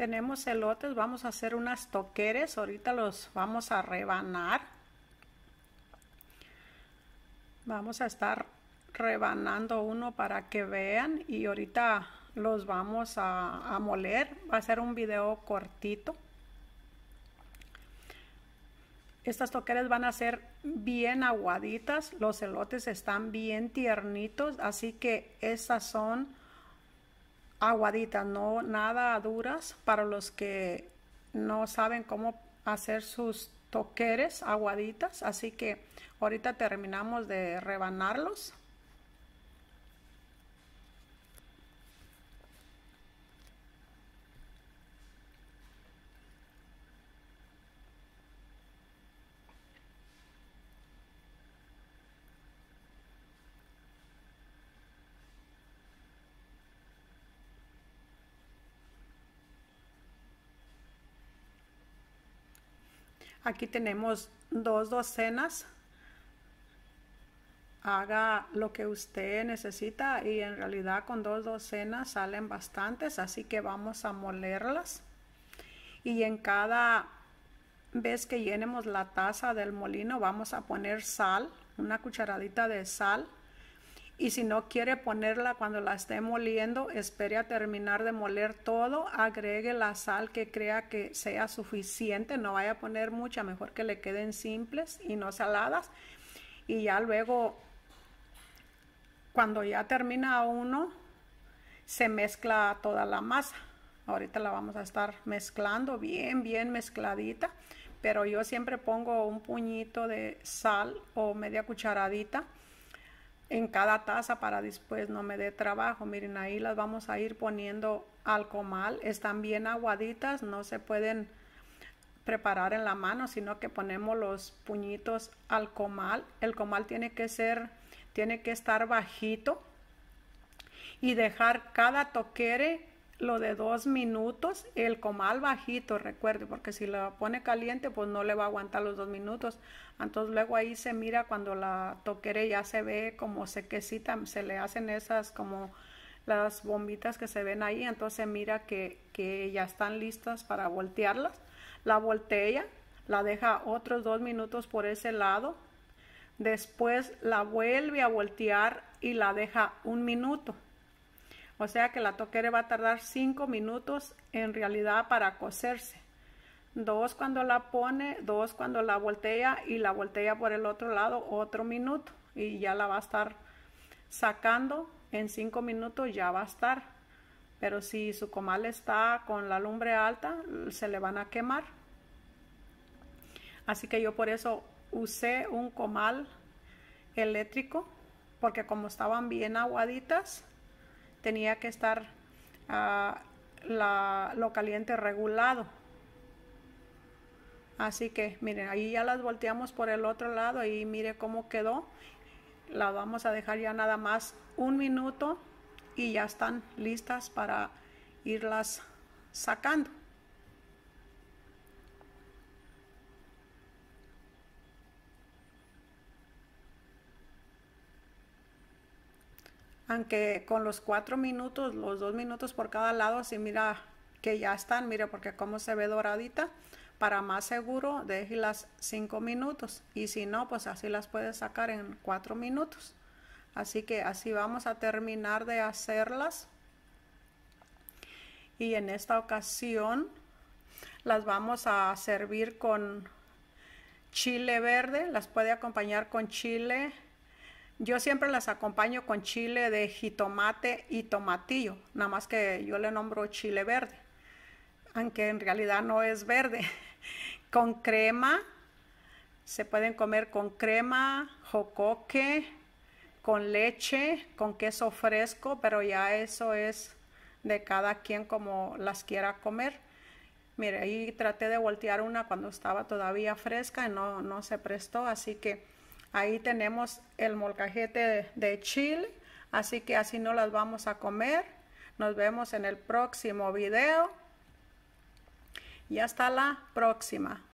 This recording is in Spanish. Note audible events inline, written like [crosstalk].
Tenemos elotes, vamos a hacer unas toqueres, ahorita los vamos a rebanar. Vamos a estar rebanando uno para que vean y ahorita los vamos a, moler. Va a ser un video cortito. Estas toqueres van a ser bien aguaditas, los elotes están bien tiernitos, así que esas son aguaditas, no nada duras para los que no saben cómo hacer sus toqueres aguaditas. Así que ahorita terminamos de rebanarlos. Aquí tenemos dos docenas. Haga lo que usted necesita y en realidad con dos docenas salen bastantes, así que vamos a molerlas. Y en cada vez que llenemos la taza del molino vamos a poner sal, una cucharadita de sal y si no quiere ponerla cuando la esté moliendo, espere a terminar de moler todo, agregue la sal que crea que sea suficiente, no vaya a poner mucha, mejor que le queden simples y no saladas. Y ya luego, cuando ya termina uno, se mezcla toda la masa. Ahorita la vamos a estar mezclando bien, bien mezcladita. Pero yo siempre pongo un puñito de sal o media cucharadita en cada taza para después no me dé trabajo. Miren, ahí las vamos a ir poniendo al comal. Están bien aguaditas, no se pueden preparar en la mano, sino que ponemos los puñitos al comal. El comal tiene que ser, tiene que estar bajito y dejar cada toquere lo de dos minutos, el comal bajito, recuerde, porque si la pone caliente, pues no le va a aguantar los dos minutos. Entonces luego ahí se mira cuando la toquere ya se ve como sequecita, se le hacen esas como las bombitas que se ven ahí, entonces se mira que, que ya están listas para voltearlas. La voltea, la deja otros dos minutos por ese lado, después la vuelve a voltear y la deja un minuto o sea que la toquera va a tardar 5 minutos en realidad para coserse. Dos cuando la pone, dos cuando la voltea y la voltea por el otro lado otro minuto. Y ya la va a estar sacando en 5 minutos ya va a estar. Pero si su comal está con la lumbre alta, se le van a quemar. Así que yo por eso usé un comal eléctrico, porque como estaban bien aguaditas, tenía que estar ah, la, lo caliente regulado. Así que miren, ahí ya las volteamos por el otro lado y mire cómo quedó. La vamos a dejar ya nada más un minuto y ya están listas para irlas sacando. aunque con los cuatro minutos, los dos minutos por cada lado, si mira que ya están, mira porque como se ve doradita, para más seguro déjelas cinco minutos y si no, pues así las puedes sacar en cuatro minutos. Así que así vamos a terminar de hacerlas. Y en esta ocasión las vamos a servir con chile verde, las puede acompañar con chile yo siempre las acompaño con chile de jitomate y tomatillo, nada más que yo le nombro chile verde, aunque en realidad no es verde. [laughs] Con crema, se pueden comer con crema, jocoque, con leche, con queso fresco, pero ya eso es de cada quien como las quiera comer. Mire, ahí traté de voltear una cuando estaba todavía fresca y no, no se prestó, así que Ahí tenemos el molcajete de, chile, así que así no las vamos a comer. Nos vemos en el próximo video y hasta la próxima.